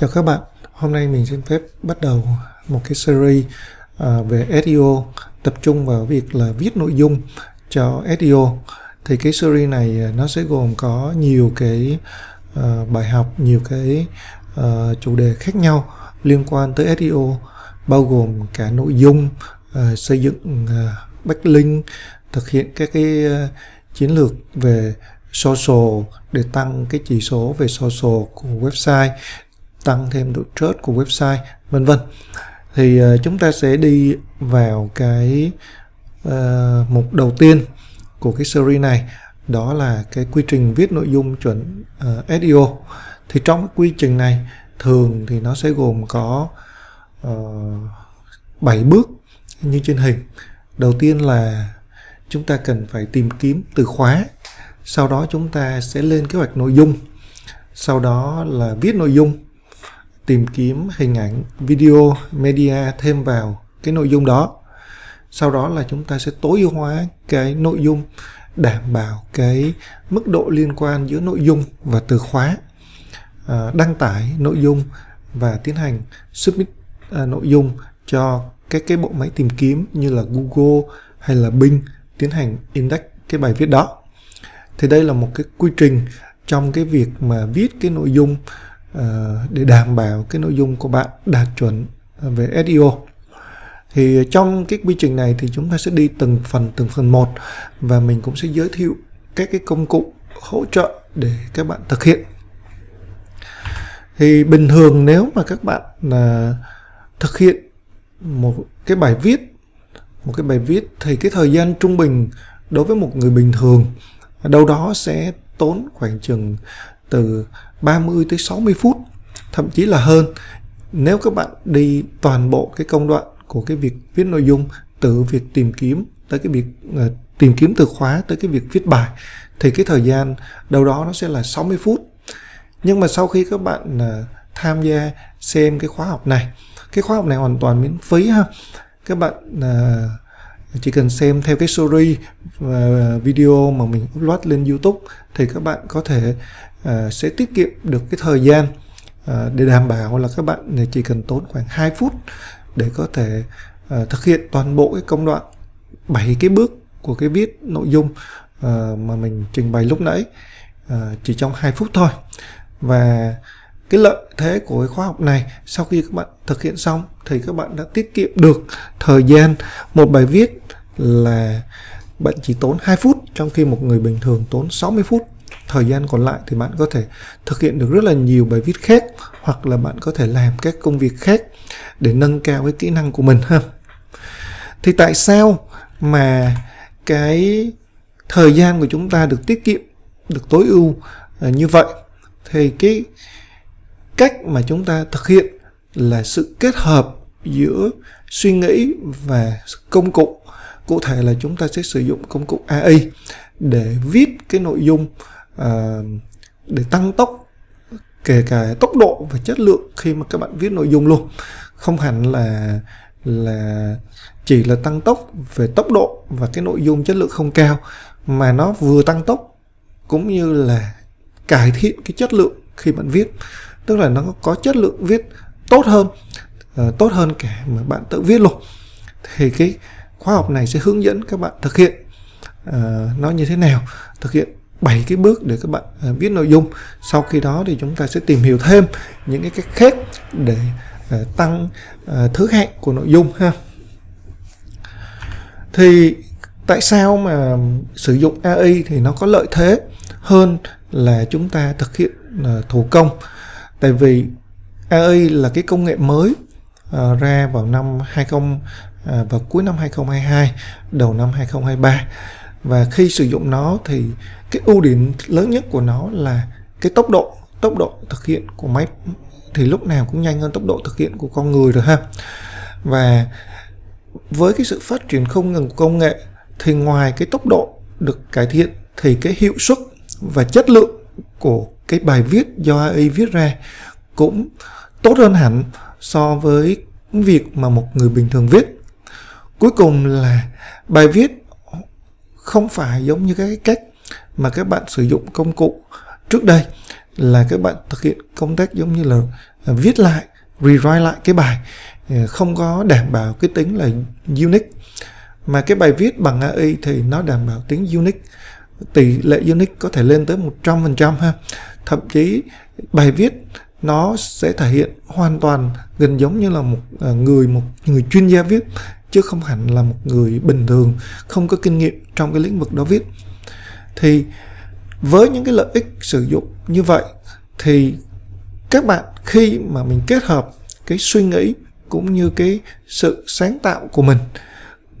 Chào các bạn, hôm nay mình xin phép bắt đầu một cái series à, về SEO tập trung vào việc là viết nội dung cho SEO. Thì cái series này à, nó sẽ gồm có nhiều cái à, bài học, nhiều cái chủ đề khác nhau liên quan tới SEO bao gồm cả nội dung, xây dựng backlink, thực hiện các cái chiến lược về social để tăng cái chỉ số về social của website tăng thêm độ trust của website vân vân thì ờ, chúng ta sẽ đi vào cái uh, mục đầu tiên của cái series này đó là cái quy trình viết nội dung chuẩn uh, ờ, SEO thì trong cái quy trình này thường thì nó sẽ gồm có uh, 7 bước như trên hình đầu tiên là chúng ta cần phải tìm kiếm từ khóa sau đó chúng ta sẽ lên kế hoạch nội dung sau đó là viết nội dung tìm kiếm hình ảnh, video, media thêm vào cái nội dung đó. Sau đó là chúng ta sẽ tối ưu hóa cái nội dung đảm bảo cái mức độ liên quan giữa nội dung và từ khóa à, đăng tải nội dung và tiến hành submit à, nội dung cho các cái bộ máy tìm kiếm như là Google hay là Bing tiến hành index cái bài viết đó. Thì đây là một cái quy trình trong cái việc mà viết cái nội dung Ờ, để đảm bảo cái nội dung của bạn đạt chuẩn ờ, về SEO thì trong cái quy trình này thì chúng ta sẽ đi từng phần từng phần một và mình cũng sẽ giới thiệu các cái công cụ hỗ trợ để các bạn thực hiện thì bình thường nếu mà các bạn là ờ, thực hiện một cái bài viết một cái bài viết thì cái thời gian trung bình đối với một người bình thường đâu đó sẽ tốn khoảng chừng từ 30 tới 60 phút thậm chí là hơn nếu các bạn đi toàn bộ cái công đoạn của cái việc viết nội dung từ việc tìm kiếm tới cái việc uh, tìm kiếm từ khóa tới cái việc viết bài thì cái thời gian đâu đó nó sẽ là 60 phút nhưng mà sau khi các bạn uh, tham gia xem cái khóa học này cái khóa học này hoàn toàn miễn phí ha các bạn uh, chỉ cần xem theo cái story và video mà mình upload lên youtube thì các bạn có thể Ờ, sẽ tiết kiệm được cái thời gian ờ, để đảm bảo là các bạn chỉ cần tốn khoảng 2 phút để có thể ờ, thực hiện toàn bộ cái công đoạn 7 cái bước của cái viết nội dung mà mình trình bày lúc nãy chỉ trong 2 phút thôi và cái lợi thế của cái khóa học này sau khi các bạn thực hiện xong thì các bạn đã tiết kiệm được thời gian một bài viết là bạn chỉ tốn 2 phút trong khi một người bình thường tốn 60 phút thời gian còn lại thì bạn có thể thực hiện được rất là nhiều bài viết khác hoặc là bạn có thể làm các công việc khác để nâng cao cái kỹ năng của mình ha thì tại sao mà cái thời gian của chúng ta được tiết kiệm được tối ưu à, như vậy thì cái cách mà chúng ta thực hiện là sự kết hợp giữa suy nghĩ và công cụ cụ thể là chúng ta sẽ sử dụng công cụ AI để viết cái nội dung Ờ, để tăng tốc kể cả tốc độ và chất lượng khi mà các bạn viết nội dung luôn không hẳn là là chỉ là tăng tốc về tốc độ và cái nội dung chất lượng không cao mà nó vừa tăng tốc cũng như là cải thiện cái chất lượng khi bạn viết tức là nó có chất lượng viết tốt hơn ờ, tốt hơn cả mà bạn tự viết luôn thì cái khóa học này sẽ hướng dẫn các bạn thực hiện ờ, nó như thế nào thực hiện bảy cái bước để các bạn à, viết nội dung sau khi đó thì chúng ta sẽ tìm hiểu thêm những cái cách khác để à, tăng à, thứ hạng của nội dung ha thì tại sao mà sử dụng AI thì nó có lợi thế hơn là chúng ta thực hiện à, thủ công tại vì AI là cái công nghệ mới à, ra vào năm 20 à, vào cuối năm 2022 đầu năm 2023 và khi sử dụng nó thì cái ưu điểm lớn nhất của nó là cái tốc độ tốc độ thực hiện của máy thì lúc nào cũng nhanh hơn tốc độ thực hiện của con người rồi ha và với cái sự phát triển không ngừng của công nghệ thì ngoài cái tốc độ được cải thiện thì cái hiệu suất và chất lượng của cái bài viết do AI viết ra cũng tốt hơn hẳn so với việc mà một người bình thường viết. Cuối cùng là bài viết không phải giống như cái cách mà các bạn sử dụng công cụ trước đây là các bạn thực hiện công tác giống như là viết lại rewrite lại cái bài ờ, không có đảm bảo cái tính là unique mà cái bài viết bằng AI thì nó đảm bảo tính unique tỷ lệ unique có thể lên tới 100% ha thậm chí bài viết nó sẽ thể hiện hoàn toàn gần giống như là một ờ, người một người chuyên gia viết chứ không hẳn là một người bình thường không có kinh nghiệm trong cái lĩnh vực đó viết thì với những cái lợi ích sử dụng như vậy thì các bạn khi mà mình kết hợp cái suy nghĩ cũng như cái sự sáng tạo của mình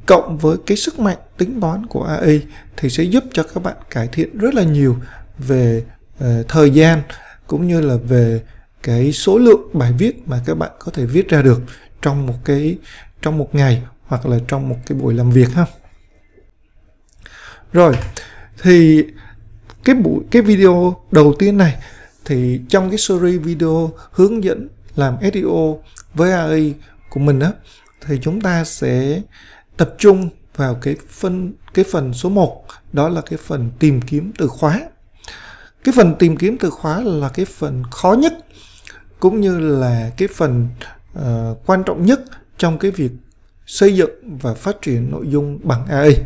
cộng với cái sức mạnh tính toán của AI thì sẽ giúp cho các bạn cải thiện rất là nhiều về uh, thời gian cũng như là về cái số lượng bài viết mà các bạn có thể viết ra được trong một cái trong một ngày hoặc là trong một cái buổi làm việc ha rồi thì cái buổi cái video đầu tiên này thì trong cái series video hướng dẫn làm SEO với AI của mình á thì chúng ta sẽ tập trung vào cái phân cái phần số 1 đó là cái phần tìm kiếm từ khóa. Cái phần tìm kiếm từ khóa là cái phần khó nhất cũng như là cái phần uh, quan trọng nhất trong cái việc xây dựng và phát triển nội dung bằng AI.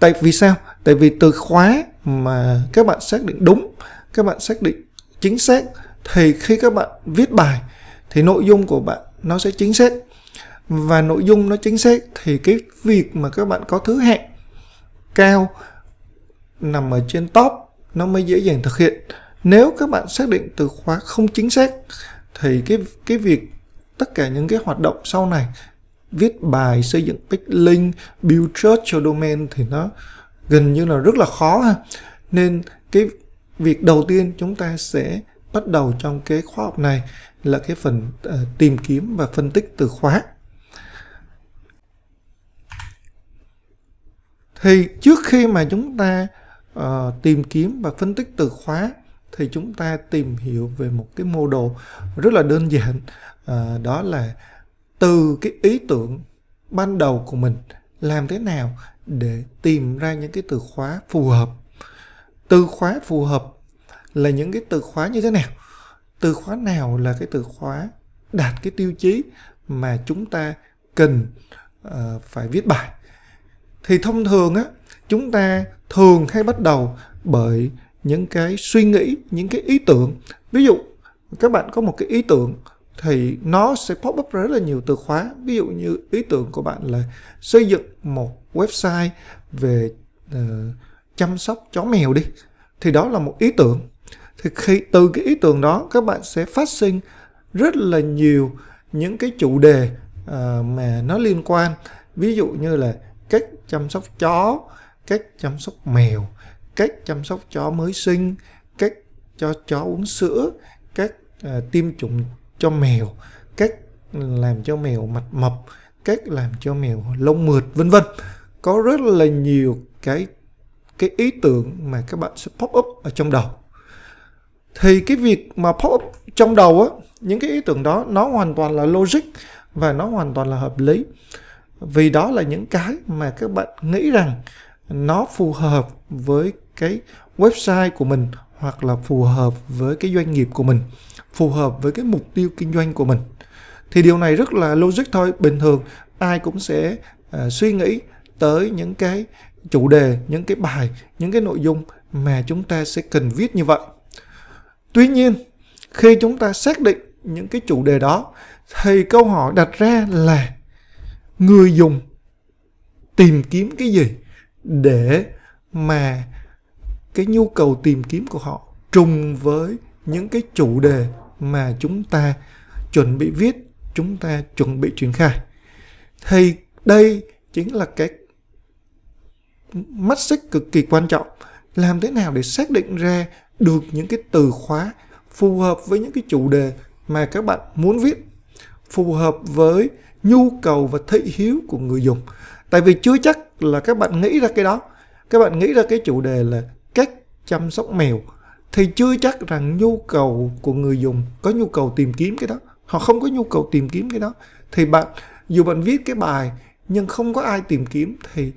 Tại vì sao? Tại vì từ khóa mà các bạn xác định đúng, các bạn xác định chính xác thì khi các bạn viết bài thì nội dung của bạn nó sẽ chính xác và nội dung nó chính xác thì cái việc mà các bạn có thứ hạng cao nằm ở trên top nó mới dễ dàng thực hiện nếu các bạn xác định từ khóa không chính xác thì cái cái việc tất cả những cái hoạt động sau này viết bài xây dựng backlink build trust cho domain thì nó gần như là rất là khó ha nên cái việc đầu tiên chúng ta sẽ bắt đầu trong cái khóa học này là cái phần uh, tìm kiếm và phân tích từ khóa thì trước khi mà chúng ta uh, tìm kiếm và phân tích từ khóa thì chúng ta tìm hiểu về một cái mô đồ rất là đơn giản uh, đó là từ cái ý tưởng ban đầu của mình làm thế nào để tìm ra những cái từ khóa phù hợp từ khóa phù hợp là những cái từ khóa như thế nào từ khóa nào là cái từ khóa đạt cái tiêu chí mà chúng ta cần uh, phải viết bài thì thông thường á chúng ta thường hay bắt đầu bởi những cái suy nghĩ những cái ý tưởng ví dụ các bạn có một cái ý tưởng thì nó sẽ pop up rất là nhiều từ khóa ví dụ như ý tưởng của bạn là xây dựng một website về uh, chăm sóc chó mèo đi thì đó là một ý tưởng thì khi từ cái ý tưởng đó các bạn sẽ phát sinh rất là nhiều những cái chủ đề uh, mà nó liên quan ví dụ như là cách chăm sóc chó cách chăm sóc mèo cách chăm sóc chó mới sinh cách cho chó uống sữa cách uh, tiêm chủng cho mèo cách làm cho mèo mặt mập cách làm cho mèo lông mượt vân vân có rất là nhiều cái cái ý tưởng mà các bạn sẽ pop up ở trong đầu thì cái việc mà pop up trong đầu á những cái ý tưởng đó nó hoàn toàn là logic và nó hoàn toàn là hợp lý vì đó là những cái mà các bạn nghĩ rằng nó phù hợp với cái website của mình hoặc là phù hợp với cái doanh nghiệp của mình phù hợp với cái mục tiêu kinh doanh của mình thì điều này rất là logic thôi bình thường ai cũng sẽ à, suy nghĩ tới những cái chủ đề những cái bài những cái nội dung mà chúng ta sẽ cần viết như vậy tuy nhiên khi chúng ta xác định những cái chủ đề đó thì câu hỏi đặt ra là người dùng tìm kiếm cái gì để mà cái nhu cầu tìm kiếm của họ trùng với những cái chủ đề mà chúng ta chuẩn bị viết chúng ta chuẩn bị triển khai thì đây chính là cái mắt xích cực kỳ quan trọng làm thế nào để xác định ra được những cái từ khóa phù hợp với những cái chủ đề mà các bạn muốn viết phù hợp với nhu cầu và thị hiếu của người dùng tại vì chưa chắc là các bạn nghĩ ra cái đó các bạn nghĩ ra cái chủ đề là cách chăm sóc mèo thì chưa chắc rằng nhu cầu của người dùng có nhu cầu tìm kiếm cái đó họ không có nhu cầu tìm kiếm cái đó thì bạn dù bạn viết cái bài nhưng không có ai tìm kiếm thì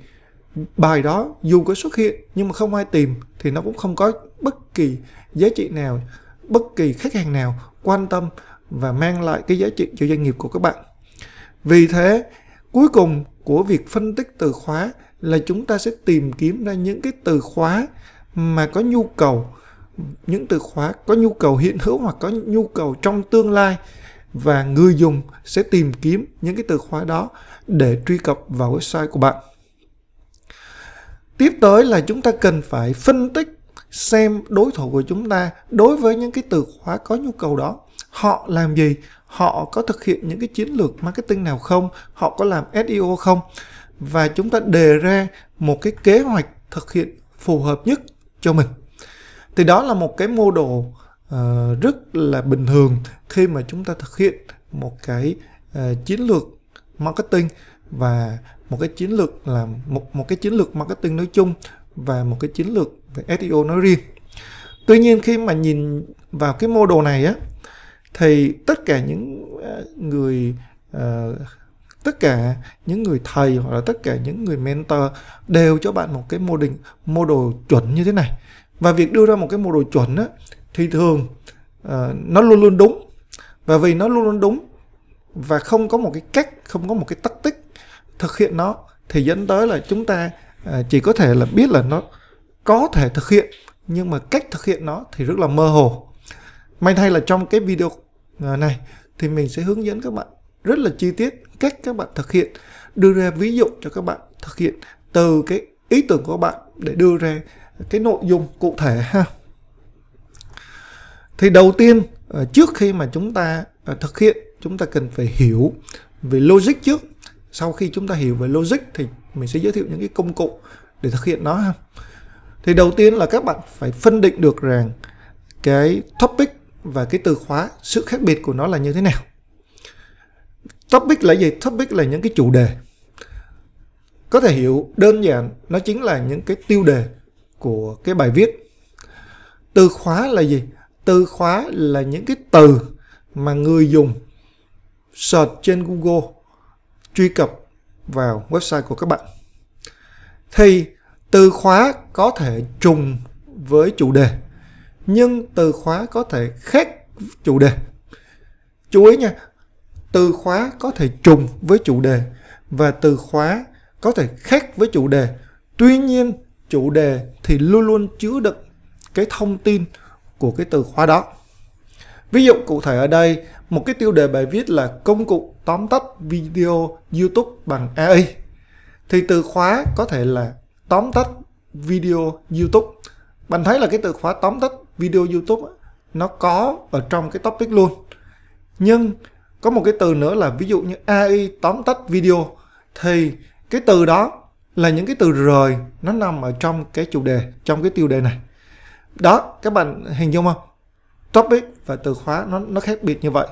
bài đó dù có xuất hiện nhưng mà không ai tìm thì nó cũng không có bất kỳ giá trị nào bất kỳ khách hàng nào quan tâm và mang lại cái giá trị cho doanh nghiệp của các bạn vì thế cuối cùng của việc phân tích từ khóa là chúng ta sẽ tìm kiếm ra những cái từ khóa mà có nhu cầu những từ khóa có nhu cầu hiện hữu hoặc có nhu cầu trong tương lai và người dùng sẽ tìm kiếm những cái từ khóa đó để truy cập vào website của bạn. Tiếp tới là chúng ta cần phải phân tích xem đối thủ của chúng ta đối với những cái từ khóa có nhu cầu đó họ làm gì họ có thực hiện những cái chiến lược marketing nào không họ có làm seo không và chúng ta đề ra một cái kế hoạch thực hiện phù hợp nhất cho mình thì đó là một cái mô đồ uh, rất là bình thường khi mà chúng ta thực hiện một cái uh, chiến lược marketing và một cái chiến lược là một một cái chiến lược marketing nói chung và một cái chiến lược về SEO nói riêng. Tuy nhiên khi mà nhìn vào cái mô đồ này á thì tất cả những ờ, người uh, tất cả những người thầy hoặc là tất cả những người mentor đều cho bạn một cái mô định mô đồ chuẩn như thế này và việc đưa ra một cái mô đồ chuẩn á, thì thường uh, nó luôn luôn đúng và vì nó luôn luôn đúng và không có một cái cách không có một cái tắc tích thực hiện nó thì dẫn tới là chúng ta uh, chỉ có thể là biết là nó có thể thực hiện nhưng mà cách thực hiện nó thì rất là mơ hồ may thay là trong cái video ờ, này thì mình sẽ hướng dẫn các bạn rất là chi tiết cách các bạn thực hiện đưa ra ví dụ cho các bạn thực hiện từ cái ý tưởng của bạn để đưa ra cái nội dung cụ thể ha thì đầu tiên ờ, trước khi mà chúng ta ờ, thực hiện chúng ta cần phải hiểu về logic trước sau khi chúng ta hiểu về logic thì mình sẽ giới thiệu những cái công cụ để thực hiện nó ha thì đầu tiên là các bạn phải phân định được rằng cái topic và cái từ khóa sự khác biệt của nó là như thế nào topic là gì topic là những cái chủ đề có thể hiểu đơn giản nó chính là những cái tiêu đề của cái bài viết từ khóa là gì từ khóa là những cái từ mà người dùng search trên google truy cập vào website của các bạn thì từ khóa có thể trùng với chủ đề nhưng từ khóa có thể khác chủ đề chú ý nha từ khóa có thể trùng với chủ đề và từ khóa có thể khác với chủ đề tuy nhiên chủ đề thì luôn luôn chứa đựng cái thông tin của cái từ khóa đó. Ví dụ cụ thể ở đây, một cái tiêu đề bài viết là công cụ tóm tắt video YouTube bằng AI. Thì từ khóa có thể là tóm tắt video YouTube. Bạn thấy là cái từ khóa tóm tắt video YouTube nó có ở trong cái topic luôn. Nhưng có một cái từ nữa là ví dụ như AI tóm tắt video thì cái từ đó là những cái từ rời nó nằm ở trong cái chủ đề trong cái tiêu đề này đó các bạn hình dung không topic và từ khóa nó nó khác biệt như vậy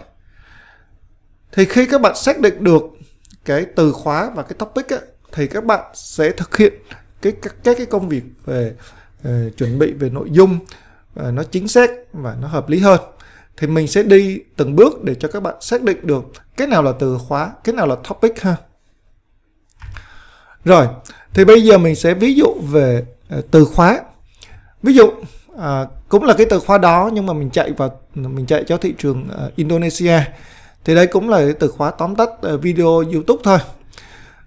thì khi các bạn xác định được cái từ khóa và cái topic ấy, thì các bạn sẽ thực hiện cái các cái, cái công việc về uh, chuẩn bị về nội dung uh, nó chính xác và nó hợp lý hơn thì mình sẽ đi từng bước để cho các bạn xác định được cái nào là từ khóa cái nào là topic ha rồi, thì bây giờ mình sẽ ví dụ về ờ, từ khóa. Ví dụ à, cũng là cái từ khóa đó nhưng mà mình chạy vào mình chạy cho thị trường ờ, Indonesia. Thì đây cũng là cái từ khóa tóm tắt ờ, video YouTube thôi.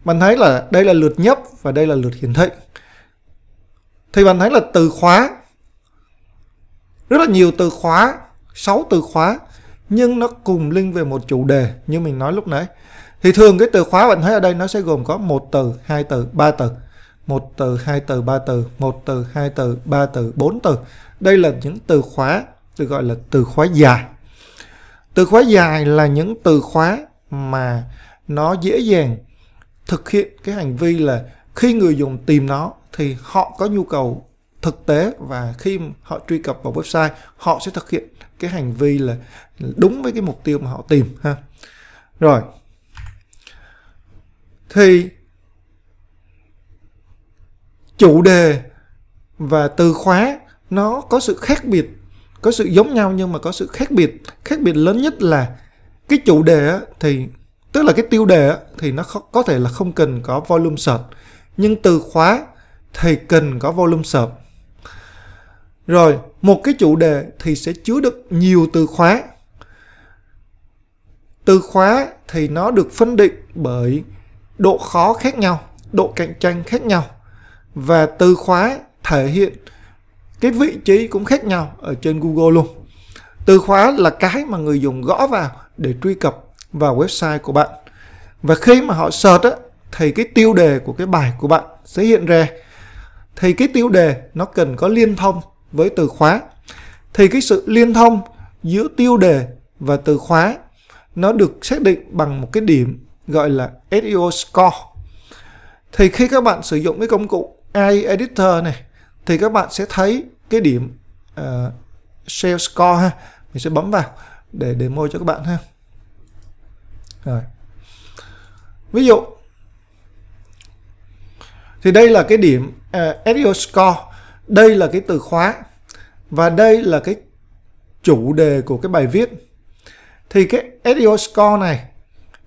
Bạn thấy là đây là lượt nhấp và đây là lượt hiển thị. Thì bạn thấy là từ khóa rất là nhiều từ khóa, 6 từ khóa nhưng nó cùng link về một chủ đề như mình nói lúc nãy thì thường cái từ khóa bạn thấy ở đây nó sẽ gồm có một từ hai từ ba từ một từ hai từ ba từ một từ hai từ ba từ bốn từ đây là những từ khóa được gọi là từ khóa dài từ khóa dài là những từ khóa mà nó dễ dàng thực hiện cái hành vi là khi người dùng tìm nó thì họ có nhu cầu thực tế và khi họ truy cập vào website họ sẽ thực hiện cái hành vi là đúng với cái mục tiêu mà họ tìm ha rồi thì chủ đề và từ khóa nó có sự khác biệt có sự giống nhau nhưng mà có sự khác biệt khác biệt lớn nhất là cái chủ đề thì tức là cái tiêu đề thì nó có thể là không cần có volume search nhưng từ khóa thì cần có volume search rồi một cái chủ đề thì sẽ chứa được nhiều từ khóa từ khóa thì nó được phân định bởi độ khó khác nhau độ cạnh tranh khác nhau và từ khóa thể hiện cái vị trí cũng khác nhau ở trên Google luôn từ khóa là cái mà người dùng gõ vào để truy cập vào website của bạn và khi mà họ search á, thì cái tiêu đề của cái bài của bạn sẽ hiện ra thì cái tiêu đề nó cần có liên thông với từ khóa thì cái sự liên thông giữa tiêu đề và từ khóa nó được xác định bằng một cái điểm gọi là SEO Score. Thì khi các bạn sử dụng cái công cụ AI Editor này thì các bạn sẽ thấy cái điểm uh, ờ, Sale Score ha. Mình sẽ bấm vào để demo cho các bạn ha. Rồi. Ví dụ thì đây là cái điểm uh, ờ, SEO Score. Đây là cái từ khóa và đây là cái chủ đề của cái bài viết thì cái SEO score này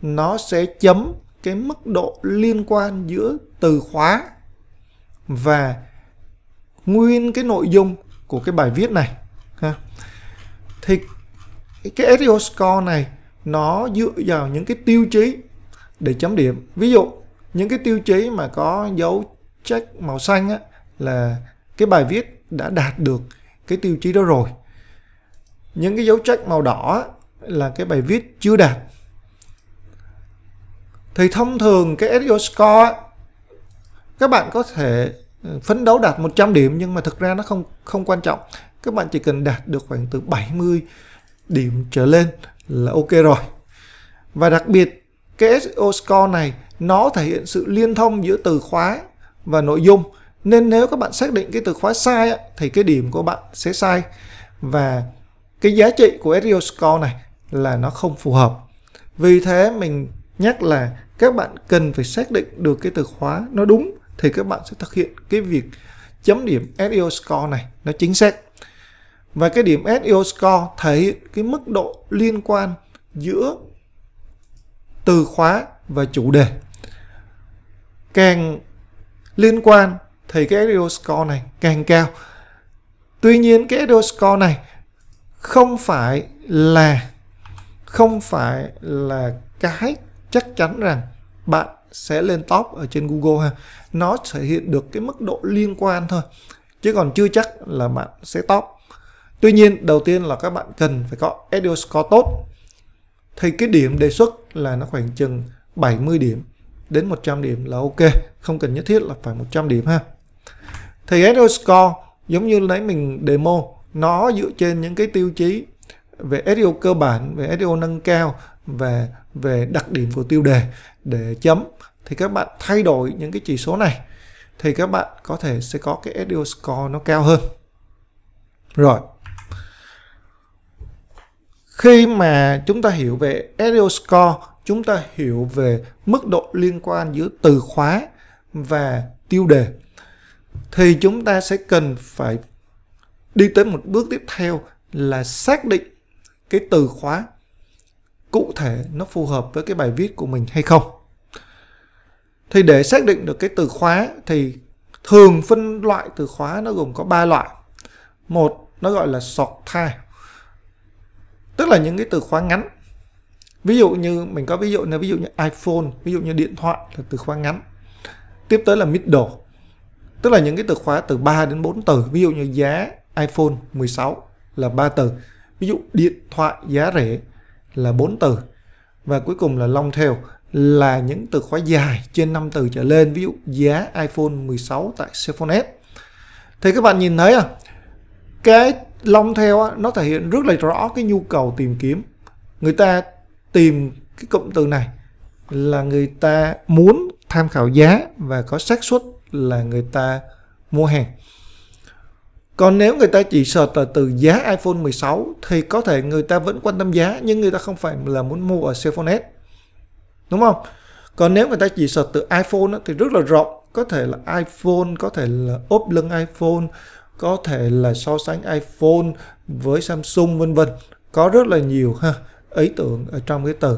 nó sẽ chấm cái mức độ liên quan giữa từ khóa và nguyên cái nội dung của cái bài viết này ha. thì cái SEO score này nó dựa vào những cái tiêu chí để chấm điểm ví dụ những cái tiêu chí mà có dấu check màu xanh á, là cái bài viết đã đạt được cái tiêu chí đó rồi những cái dấu check màu đỏ là cái bài viết chưa đạt thì thông thường cái SEO score các bạn có thể ừ, phấn đấu đạt 100 điểm nhưng mà thực ra nó không không quan trọng các bạn chỉ cần đạt được khoảng từ 70 điểm trở lên là ok rồi và đặc biệt cái SEO score này nó thể hiện sự liên thông giữa từ khóa và nội dung nên nếu các bạn xác định cái từ khóa sai thì cái điểm của bạn sẽ sai và cái giá trị của SEO score này là nó không phù hợp vì thế mình nhắc là các bạn cần phải xác định được cái từ khóa nó đúng thì các bạn sẽ thực hiện cái việc chấm điểm SEO score này nó chính xác và cái điểm SEO score thể hiện cái mức độ liên quan giữa từ khóa và chủ đề càng liên quan thì cái SEO score này càng cao tuy nhiên cái SEO score này không phải là không phải là cái chắc chắn rằng bạn sẽ lên top ở trên Google ha. Nó thể hiện được cái mức độ liên quan thôi. Chứ còn chưa chắc là bạn sẽ top. Tuy nhiên đầu tiên là các bạn cần phải có SEO score tốt. Thì cái điểm đề xuất là nó khoảng chừng 70 điểm đến 100 điểm là ok. Không cần nhất thiết là phải 100 điểm ha. Thì SEO score giống như nãy mình demo nó dựa trên những cái tiêu chí về SEO cơ bản, về SEO nâng cao về về đặc điểm của tiêu đề để chấm thì các bạn thay đổi những cái chỉ số này thì các bạn có thể sẽ có cái SEO score nó cao hơn rồi khi mà chúng ta hiểu về SEO score chúng ta hiểu về mức độ liên quan giữa từ khóa và tiêu đề thì chúng ta sẽ cần phải đi tới một bước tiếp theo là xác định cái từ khóa cụ thể nó phù hợp với cái bài viết của mình hay không thì để xác định được cái từ khóa thì thường phân loại từ khóa nó gồm có 3 loại một nó gọi là short tail tức là những cái từ khóa ngắn ví dụ như mình có ví dụ là ví dụ như iPhone ví dụ như điện thoại là từ khóa ngắn tiếp tới là middle tức là những cái từ khóa từ 3 đến 4 từ ví dụ như giá iPhone 16 là 3 từ ví dụ điện thoại giá rẻ là 4 từ và cuối cùng là long tail là những từ khóa dài trên 5 từ trở lên ví dụ giá iPhone 16 tại Cellphone S thì các bạn nhìn thấy à cái long tail á, nó thể hiện rất là rõ cái nhu cầu tìm kiếm người ta tìm cái cụm từ này là người ta muốn tham khảo giá và có xác suất là người ta mua hàng còn nếu người ta chỉ search là từ giá iPhone 16 thì có thể người ta vẫn quan tâm giá nhưng người ta không phải là muốn mua ở Cellphone S. Đúng không? Còn nếu người ta chỉ search từ iPhone thì rất là rộng. Có thể là iPhone, có thể là ốp lưng iPhone, có thể là so sánh iPhone với Samsung vân vân. Có rất là nhiều ha ý tưởng ở trong cái từ.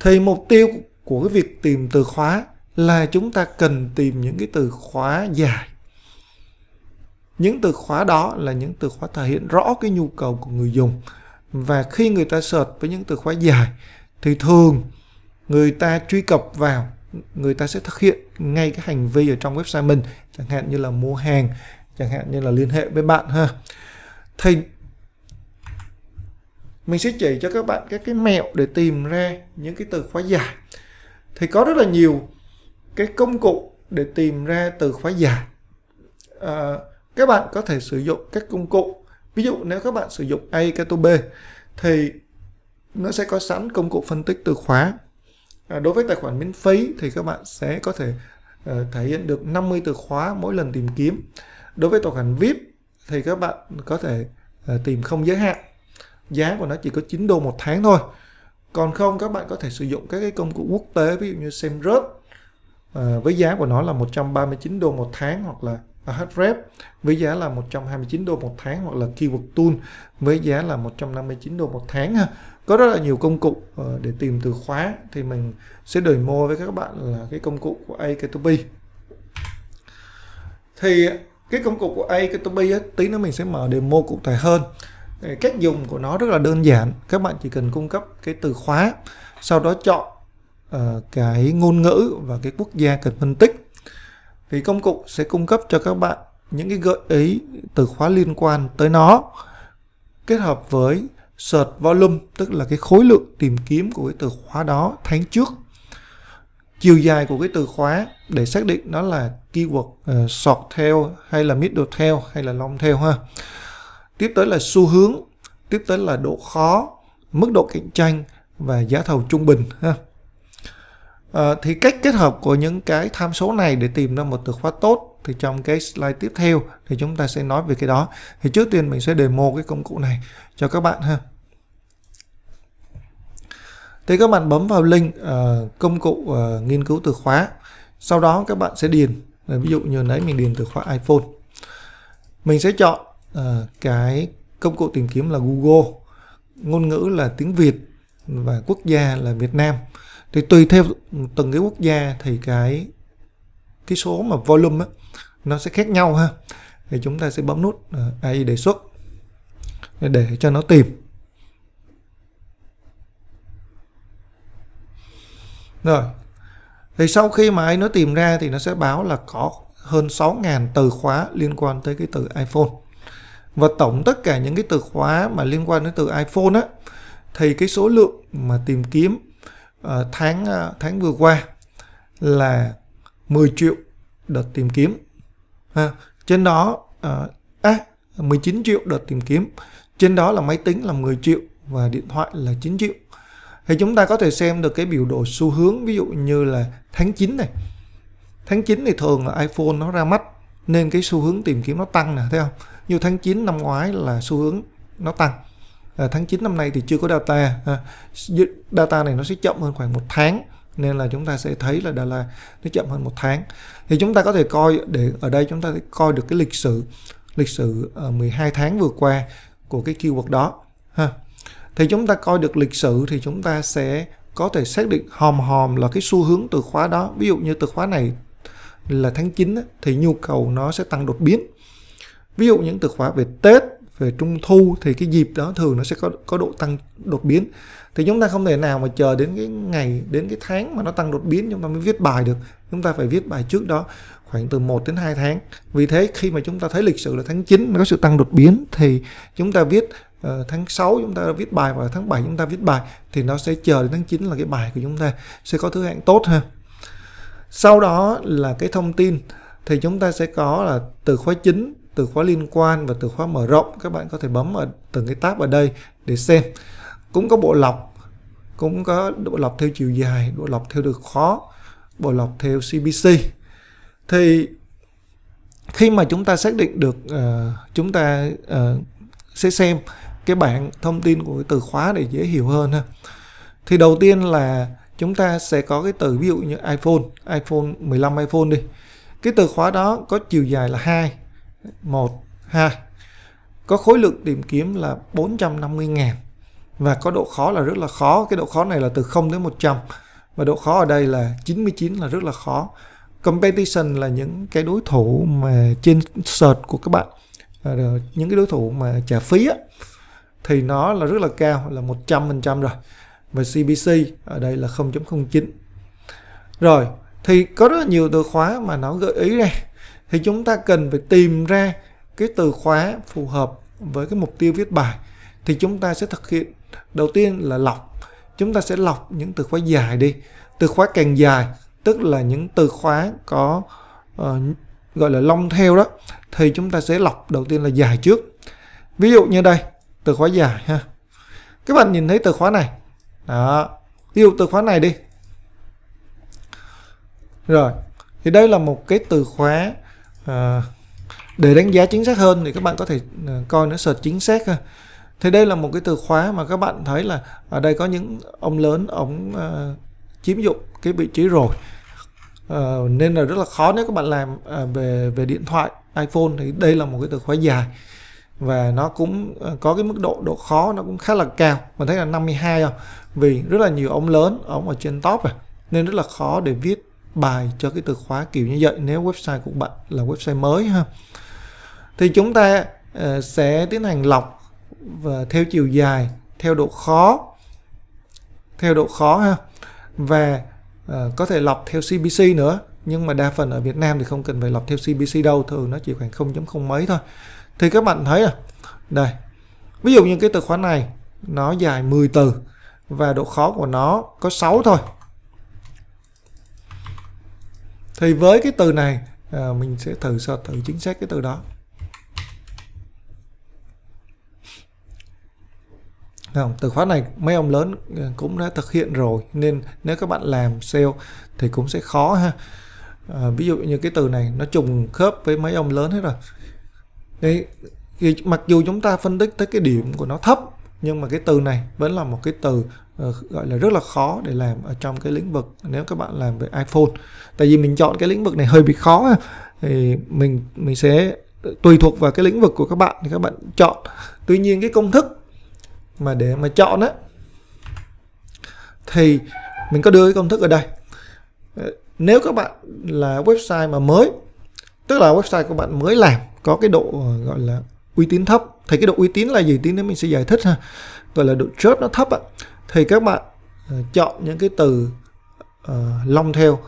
Thì mục tiêu của cái việc tìm từ khóa là chúng ta cần tìm những cái từ khóa dài những từ khóa đó là những từ khóa thể hiện rõ cái nhu cầu của người dùng và khi người ta search với những từ khóa dài thì thường người ta truy cập vào người ta sẽ thực hiện ngay cái hành vi ở trong website mình chẳng hạn như là mua hàng chẳng hạn như là liên hệ với bạn ha thì mình sẽ chỉ cho các bạn các cái mẹo để tìm ra những cái từ khóa dài thì có rất là nhiều cái công cụ để tìm ra từ khóa dài à, các bạn có thể sử dụng các công cụ ví dụ nếu các bạn sử dụng A Kato B thì nó sẽ có sẵn công cụ phân tích từ khóa à, đối với tài khoản miễn phí thì các bạn sẽ có thể uh, thể hiện được 50 từ khóa mỗi lần tìm kiếm đối với tài khoản VIP thì các bạn có thể uh, tìm không giới hạn giá của nó chỉ có 9 đô một tháng thôi còn không các bạn có thể sử dụng các cái công cụ quốc tế ví dụ như xem rớt uh, ờ, với giá của nó là 139 đô một tháng hoặc là HREF với giá là 129 đô một tháng hoặc là Keyword Tool với giá là 159 đô một tháng ha. Có rất là nhiều công cụ ờ, để tìm từ khóa thì mình sẽ đời mua với các bạn là cái công cụ của ak Thì cái công cụ của ak tí nữa mình sẽ mở demo cụ thể hơn. Cách dùng của nó rất là đơn giản, các bạn chỉ cần cung cấp cái từ khóa, sau đó chọn ờ, cái ngôn ngữ và cái quốc gia cần phân tích thì công cụ sẽ cung cấp cho các bạn những cái gợi ý từ khóa liên quan tới nó kết hợp với search volume tức là cái khối lượng tìm kiếm của cái từ khóa đó tháng trước chiều dài của cái từ khóa để xác định nó là keyword uh, short tail hay là middle tail hay là long tail ha tiếp tới là xu hướng tiếp tới là độ khó mức độ cạnh tranh và giá thầu trung bình ha À, thì cách kết hợp của những cái tham số này để tìm ra một từ khóa tốt thì trong cái slide tiếp theo thì chúng ta sẽ nói về cái đó. Thì trước tiên mình sẽ demo cái công cụ này cho các bạn ha. Thì các bạn bấm vào link uh, công cụ uh, nghiên cứu từ khóa. Sau đó các bạn sẽ điền. Ví dụ như nãy mình điền từ khóa iPhone. Mình sẽ chọn uh, cái công cụ tìm kiếm là Google. Ngôn ngữ là tiếng Việt và quốc gia là Việt Nam thì tùy theo từng cái quốc gia thì cái cái số mà volume á, nó sẽ khác nhau ha thì chúng ta sẽ bấm nút ờ, AI đề xuất để cho nó tìm rồi thì sau khi mà ai nó tìm ra thì nó sẽ báo là có hơn 6.000 từ khóa liên quan tới cái từ iPhone và tổng tất cả những cái từ khóa mà liên quan đến từ iPhone á thì cái số lượng mà tìm kiếm Ờ, tháng ờ, tháng vừa qua là 10 triệu đợt tìm kiếm ha. trên đó ờ, à, à, 19 triệu đợt tìm kiếm trên đó là máy tính là 10 triệu và điện thoại là 9 triệu thì chúng ta có thể xem được cái biểu đồ xu hướng ví dụ như là tháng 9 này tháng 9 thì thường là iPhone nó ra mắt nên cái xu hướng tìm kiếm nó tăng nè thấy không như tháng 9 năm ngoái là xu hướng nó tăng À, tháng 9 năm nay thì chưa có data à, data này nó sẽ chậm hơn khoảng một tháng nên là chúng ta sẽ thấy là Đà Lạt nó chậm hơn một tháng thì chúng ta có thể coi để ở đây chúng ta sẽ coi được cái lịch sử lịch sử 12 à, tháng vừa qua của cái keyword đó ha thì chúng ta coi được lịch sử thì chúng ta sẽ có thể xác định hòm hòm là cái xu hướng từ khóa đó ví dụ như từ khóa này là tháng 9 thì nhu cầu nó sẽ tăng đột biến ví dụ những từ khóa về Tết về trung thu thì cái dịp đó thường nó sẽ có có độ tăng đột biến thì chúng ta không thể nào mà chờ đến cái ngày đến cái tháng mà nó tăng đột biến chúng ta mới viết bài được chúng ta phải viết bài trước đó khoảng từ 1 đến 2 tháng vì thế khi mà chúng ta thấy lịch sử là tháng 9 nó có sự tăng đột biến thì chúng ta viết uh, tháng 6 chúng ta viết bài và tháng 7 chúng ta viết bài thì nó sẽ chờ đến tháng 9 là cái bài của chúng ta sẽ có thứ hạng tốt ha sau đó là cái thông tin thì chúng ta sẽ có là từ khóa chính từ khóa liên quan và từ khóa mở rộng các bạn có thể bấm ở từng cái tab ở đây để xem cũng có bộ lọc cũng có bộ lọc theo chiều dài bộ lọc theo được khó bộ lọc theo CBC thì khi mà chúng ta xác định được uh, chúng ta uh, sẽ xem cái bảng thông tin của từ khóa để dễ hiểu hơn ha. thì đầu tiên là chúng ta sẽ có cái từ ví dụ như iPhone iPhone 15 iPhone đi cái từ khóa đó có chiều dài là 2 một ha. Có khối lượng tìm kiếm là 450.000 và có độ khó là rất là khó. Cái độ khó này là từ 0 đến 100 và độ khó ở đây là 99 là rất là khó. Competition là những cái đối thủ mà trên search của các bạn à, những cái đối thủ mà trả phí á, thì nó là rất là cao là 100% rồi và CBC ở đây là 0.09 rồi thì có rất là nhiều từ khóa mà nó gợi ý ra thì chúng ta cần phải tìm ra cái từ khóa phù hợp với cái mục tiêu viết bài thì chúng ta sẽ thực hiện đầu tiên là lọc chúng ta sẽ lọc những từ khóa dài đi từ khóa càng dài tức là những từ khóa có uh, gọi là long theo đó thì chúng ta sẽ lọc đầu tiên là dài trước ví dụ như đây từ khóa dài ha các bạn nhìn thấy từ khóa này đó ví dụ từ khóa này đi rồi thì đây là một cái từ khóa à, để đánh giá chính xác hơn thì các bạn có thể ờ, coi nó search chính xác ha thì đây là một cái từ khóa mà các bạn thấy là ở đây có những ông lớn ông à, chiếm dụng cái vị trí rồi à, nên là rất là khó nếu các bạn làm à, về về điện thoại iPhone thì đây là một cái từ khóa dài và nó cũng có cái mức độ độ khó nó cũng khá là cao mình thấy là 52 không vì rất là nhiều ống lớn ống ở trên top à nên rất là khó để viết bài cho cái từ khóa kiểu như vậy nếu website của bạn là website mới ha thì chúng ta ờ, sẽ tiến hành lọc và theo chiều dài theo độ khó theo độ khó ha và ờ, có thể lọc theo CBC nữa nhưng mà đa phần ở Việt Nam thì không cần phải lọc theo CBC đâu thường nó chỉ khoảng 0.0 mấy thôi thì các bạn thấy à đây ví dụ như cái từ khóa này nó dài 10 từ và độ khó của nó có 6 thôi thì với cái từ này à, mình sẽ thử so thử chính xác cái từ đó không từ khóa này mấy ông lớn à, cũng đã thực hiện rồi nên nếu các bạn làm sale thì cũng sẽ khó ha à, ví dụ như cái từ này nó trùng khớp với mấy ông lớn hết rồi Đấy, thì mặc dù chúng ta phân tích tới cái điểm của nó thấp nhưng mà cái từ này vẫn là một cái từ ờ, gọi là rất là khó để làm ở trong cái lĩnh vực nếu các bạn làm về iPhone tại vì mình chọn cái lĩnh vực này hơi bị khó thì mình mình sẽ tùy thuộc vào cái lĩnh vực của các bạn thì các bạn chọn tuy nhiên cái công thức mà để mà chọn á thì mình có đưa cái công thức ở đây ờ, nếu các bạn là website mà mới tức là website của bạn mới làm có cái độ ờ, gọi là uy tín thấp thì cái độ uy tín là gì tí nữa mình sẽ giải thích ha gọi là độ trust nó thấp á thì các bạn ờ, chọn những cái từ uh, long theo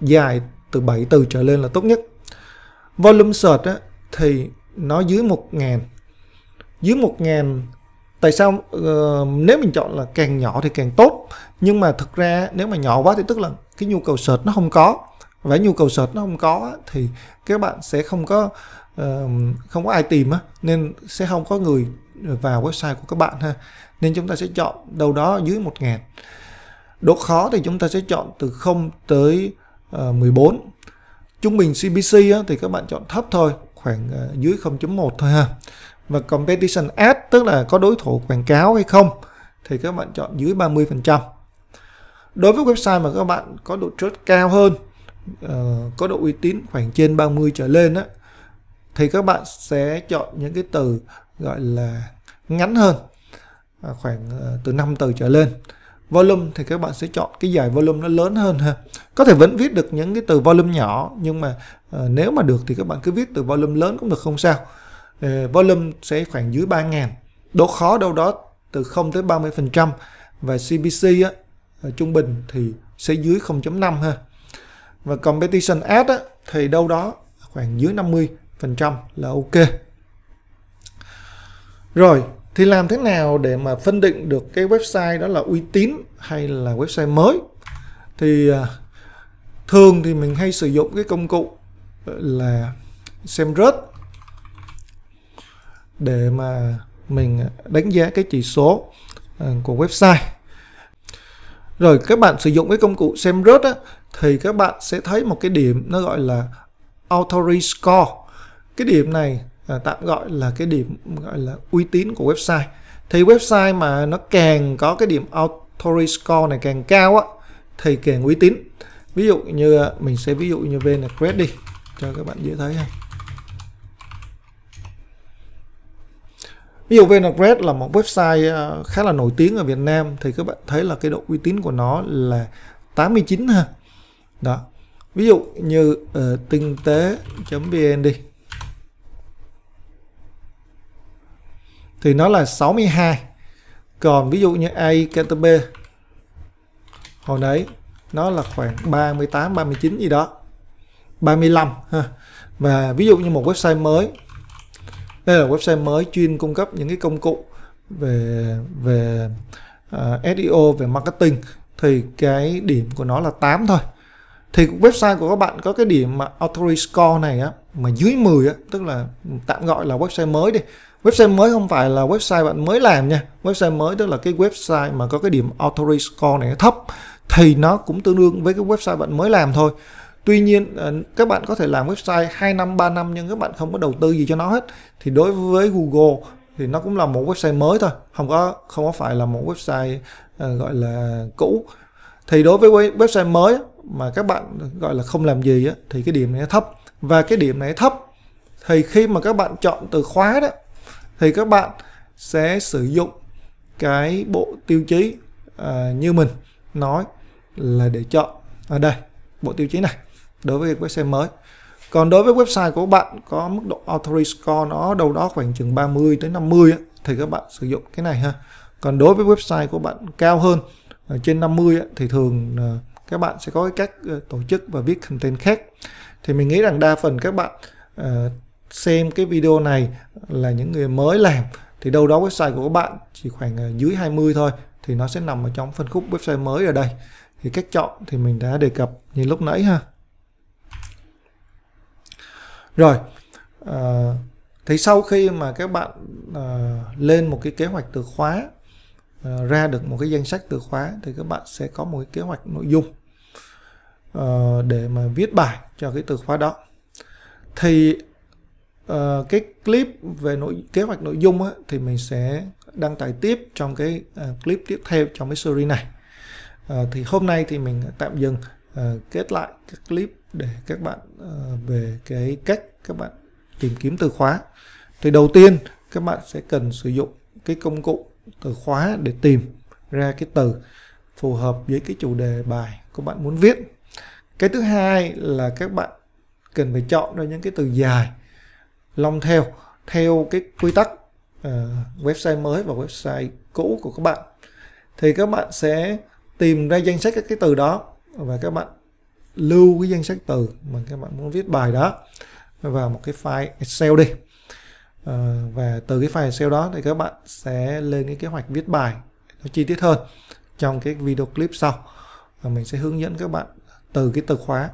dài từ 7 từ trở lên là tốt nhất volume search á, thì nó dưới 1.000 dưới 1.000 tại sao uh, nếu mình chọn là càng nhỏ thì càng tốt nhưng mà thực ra nếu mà nhỏ quá thì tức là cái nhu cầu search nó không có và nhu cầu search nó không có thì các bạn sẽ không có không có ai tìm á nên sẽ không có người vào website của các bạn ha nên chúng ta sẽ chọn đâu đó dưới 1 ngàn độ khó thì chúng ta sẽ chọn từ 0 tới 14 ờ, trung bình CPC á, thì các bạn chọn thấp thôi khoảng ờ, dưới 0.1 thôi ha và competition ad tức là có đối thủ quảng cáo hay không thì các bạn chọn dưới 30 phần trăm đối với website mà các bạn có độ trust cao hơn ờ, có độ uy tín khoảng trên 30 trở lên á, thì các bạn sẽ chọn những cái từ gọi là ngắn hơn à, khoảng ờ, từ 5 từ trở lên volume thì các bạn sẽ chọn cái dài volume nó lớn hơn ha có thể vẫn viết được những cái từ volume nhỏ nhưng mà uh, nếu mà được thì các bạn cứ viết từ volume lớn cũng được không sao uh, volume sẽ khoảng dưới 3.000 độ khó đâu đó từ 0 tới 30 phần trăm và cbc á, trung bình thì sẽ dưới 0.5 ha và competition ad á, thì đâu đó khoảng dưới 50 phần trăm là ok rồi thì làm thế nào để mà phân định được cái website đó là uy tín hay là website mới thì à, thường thì mình hay sử dụng cái công cụ là xem rớt để mà mình đánh giá cái chỉ số à, của website rồi các bạn sử dụng cái công cụ xem rớt á, thì các bạn sẽ thấy một cái điểm nó gọi là authority score cái điểm này à, tạm gọi là cái điểm gọi là uy tín của website thì website mà nó càng có cái điểm authority score này càng cao á thì càng uy tín ví dụ như à, mình sẽ ví dụ như bên credit đi cho các bạn dễ thấy ha ví dụ credit là một website à, khá là nổi tiếng ở Việt Nam thì các bạn thấy là cái độ uy tín của nó là 89 ha đó ví dụ như uh, tinh tế.vn đi thì nó là 62 còn ví dụ như A cạnh B hồi nãy nó là khoảng 38 39 gì đó 35 ha và ví dụ như một website mới đây là website mới chuyên cung cấp những cái công cụ về về uh, à, SEO về marketing thì cái điểm của nó là 8 thôi thì website của các bạn có cái điểm mà authority score này á mà dưới 10 á tức là tạm gọi là website mới đi website mới không phải là website bạn mới làm nha website mới tức là cái website mà có cái điểm authority score này thấp thì nó cũng tương đương với cái website bạn mới làm thôi Tuy nhiên ờ, các bạn có thể làm website 2 năm 3 năm nhưng các bạn không có đầu tư gì cho nó hết thì đối với Google thì nó cũng là một website mới thôi không có không có phải là một website ờ, gọi là cũ thì đối với website mới mà các bạn gọi là không làm gì á, thì cái điểm này thấp và cái điểm này thấp thì khi mà các bạn chọn từ khóa đó thì các bạn sẽ sử dụng cái bộ tiêu chí à, như mình nói là để chọn ở à, đây bộ tiêu chí này đối với website mới còn đối với website của bạn có mức độ authority score nó đâu đó khoảng chừng 30 tới 50 ấy, thì các bạn sử dụng cái này ha còn đối với website của bạn cao hơn à, trên 50 ấy, thì thường à, các bạn sẽ có cái cách ờ, tổ chức và viết content khác thì mình nghĩ rằng đa phần các bạn uh, xem cái video này là những người mới làm thì đâu đó website của các bạn chỉ khoảng ờ, dưới 20 thôi thì nó sẽ nằm ở trong phân khúc website mới ở đây thì cách chọn thì mình đã đề cập như lúc nãy ha rồi à, ờ, thì sau khi mà các bạn à, lên một cái kế hoạch từ khóa à, ra được một cái danh sách từ khóa thì các bạn sẽ có một cái kế hoạch nội dung à, để mà viết bài cho cái từ khóa đó thì Ờ, cái clip về nội kế hoạch nội dung á, thì mình sẽ đăng tải tiếp trong cái uh, clip tiếp theo trong cái series này uh, thì hôm nay thì mình tạm dừng uh, kết lại cái clip để các bạn uh, về cái cách các bạn tìm kiếm từ khóa thì đầu tiên các bạn sẽ cần sử dụng cái công cụ từ khóa để tìm ra cái từ phù hợp với cái chủ đề bài của bạn muốn viết cái thứ hai là các bạn cần phải chọn ra những cái từ dài long theo theo cái quy tắc uh, website mới và website cũ của các bạn thì các bạn sẽ tìm ra danh sách các cái từ đó và các bạn lưu cái danh sách từ mà các bạn muốn viết bài đó vào một cái file Excel đi à, và từ cái file Excel đó thì các bạn sẽ lên cái kế hoạch viết bài nó chi tiết hơn trong cái video clip sau và mình sẽ hướng dẫn các bạn từ cái từ khóa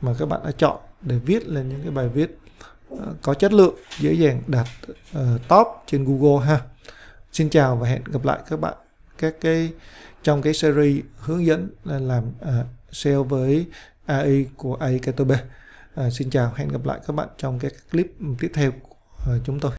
mà các bạn đã chọn để viết lên những cái bài viết có chất lượng dễ dàng đạt uh, top trên Google ha. Xin chào và hẹn gặp lại các bạn các cái trong cái series hướng dẫn làm uh, ờ, SEO với AI của AI KTB. Uh, ờ, xin chào hẹn gặp lại các bạn trong các clip tiếp theo của chúng tôi.